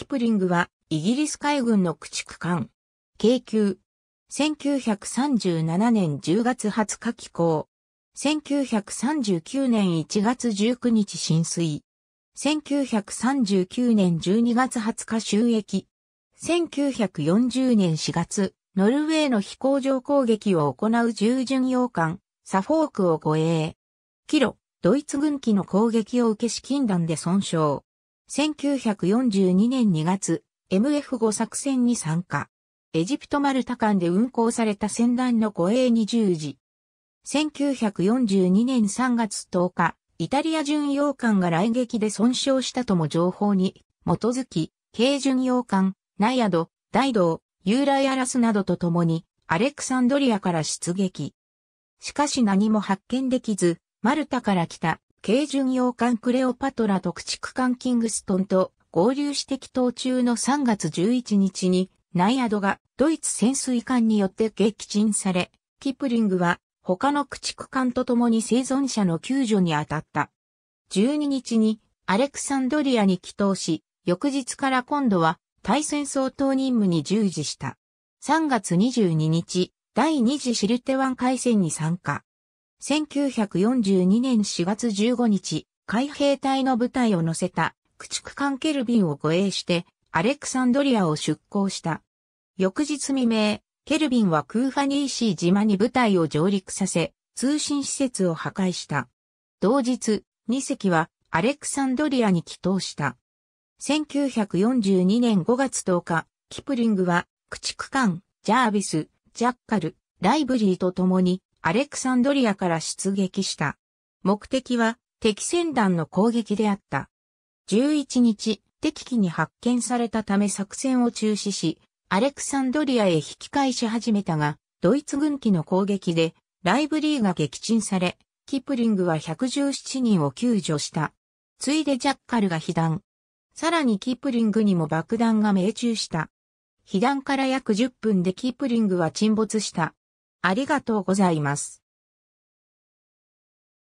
キプリングは、イギリス海軍の駆逐艦、京急。1937年10月20日寄港。1939年1月19日浸水。1939年12月20日収益。1940年4月、ノルウェーの飛行場攻撃を行う従巡洋艦、サフォークを護衛。キロ、ドイツ軍機の攻撃を受け資金弾で損傷。1942年2月、MF5 作戦に参加。エジプトマルタ間で運行された船団の護衛に従事。1942年3月10日、イタリア巡洋艦が来撃で損傷したとも情報に基づき、軽巡洋艦、ナイアド、ド道、ユーライアラスなどと共に、アレクサンドリアから出撃。しかし何も発見できず、マルタから来た軽巡洋艦クレオパトラ特逐艦キングストンと合流して帰島中の3月11日に、ナイアドがドイツ潜水艦によって撃沈され、キプリングは他の駆逐艦と共に生存者の救助に当たった。12日にアレクサンドリアに帰島し、翌日から今度は対戦相当任務に従事した。3月22日、第2次シルテ湾海戦に参加。1942年4月15日、海兵隊の部隊を乗せた駆逐艦ケルビンを護衛して、アレクサンドリアを出港した。翌日未明、ケルビンはクーファニーシー島に部隊を上陸させ、通信施設を破壊した。同日、2隻はアレクサンドリアに帰投した。1942年5月10日、キプリングは駆逐艦、ジャービス、ジャッカル、ライブリーと共にアレクサンドリアから出撃した。目的は敵戦団の攻撃であった。11日、敵機に発見されたため作戦を中止し、アレクサンドリアへ引き返し始めたが、ドイツ軍機の攻撃で、ライブリーが撃沈され、キプリングは117人を救助した。ついでジャッカルが被弾。さらにキプリングにも爆弾が命中した。被弾から約10分でキプリングは沈没した。ありがとうございます。